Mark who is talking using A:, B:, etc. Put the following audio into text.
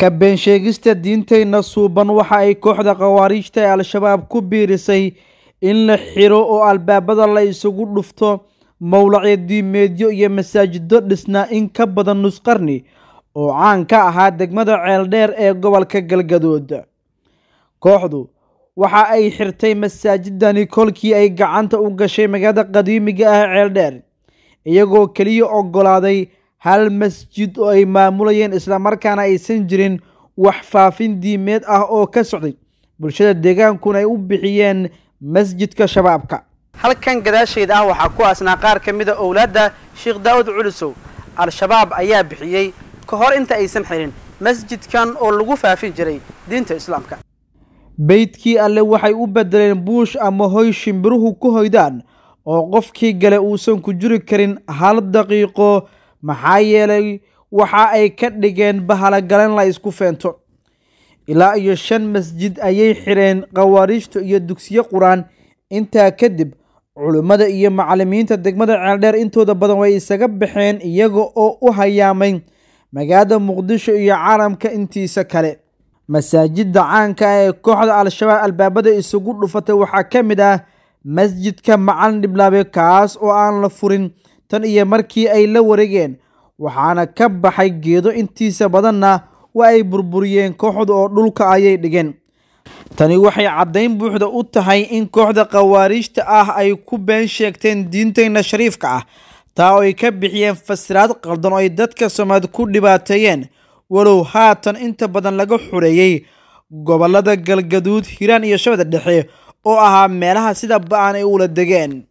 A: ka been sheegista diinteyna suuban waxa ay kooxda khawaariijta ee al-shabaab ku biirisay in la xiro oo albaabada la isugu dhufto mowlacyo diimeedyo iyo masaajido dhisnaa in ka badan nusqarni oo caan ka ahaa degmada ceeldheer ee gobolka galgadood kooxdu waxa ay xirtay masaajidani kolkii ay gacanta u gashay magaalada qadiimiga ah ceeldheer iyagoo keliya oggolaaday hal masjid oo ay maamulayeen islamarkaana aysan jirin wax faafin diimeed ah oo ka socday bulshada deegaankuna ay u bixiyeen masjidka shabaabka halkan gadaasheed ah waxaa ku aasnaa qaar ka mida owlaadda sheekh daa'ud culusow al-shabaab ayaa bixiyey ka hor inta aysan xirin masjidkan oo lagu faafin jiray diinta islaamka beydkii alle waxay u beddeleen buush ama hoy shimbiruhu ku hoydaan oo qofkii gale uusan ku jiri karin hal daqiiqo maxaa yeelay waxa ay ka dhigeen bahalagalan la isku feento ilaa iyo shan masjid ayay xireen khawaariijtu iyo dugsiyo qur-aan intaa kadib culimmada iyo macalimiinta degmada ceeldheer intooda badan way isaga baxeen iyaga oo u hayaamay magaalada muqdisho iyo caalamka intiisa kale masaajidda caanka ah ee kooxda al-shabaab albaabada isugu dhufatay waxaa ka mid ah masjidka macalin dhiblaabe kaas oo aan la furin tan iyo markii ay la wareegeen waxaana ka baxay geedo intiisa badanna wa ay burburiyeen kooxdu oo dhulka ayay dhigeen tani waxay caddayn buuxda u tahay in kooxda khawaariijta ah ay ku been sheegteen diinteenna shariifka ah taa oo ay ka bixiyeen fasiraad qaldan oo ay dadka soomaad ku dhibaateeyeen walow haatan inta badan laga xureeyey gobollada galgaduud hiiraan iyo shabada dhexe oo ahaa meelaha sida ba aan ay ula degeen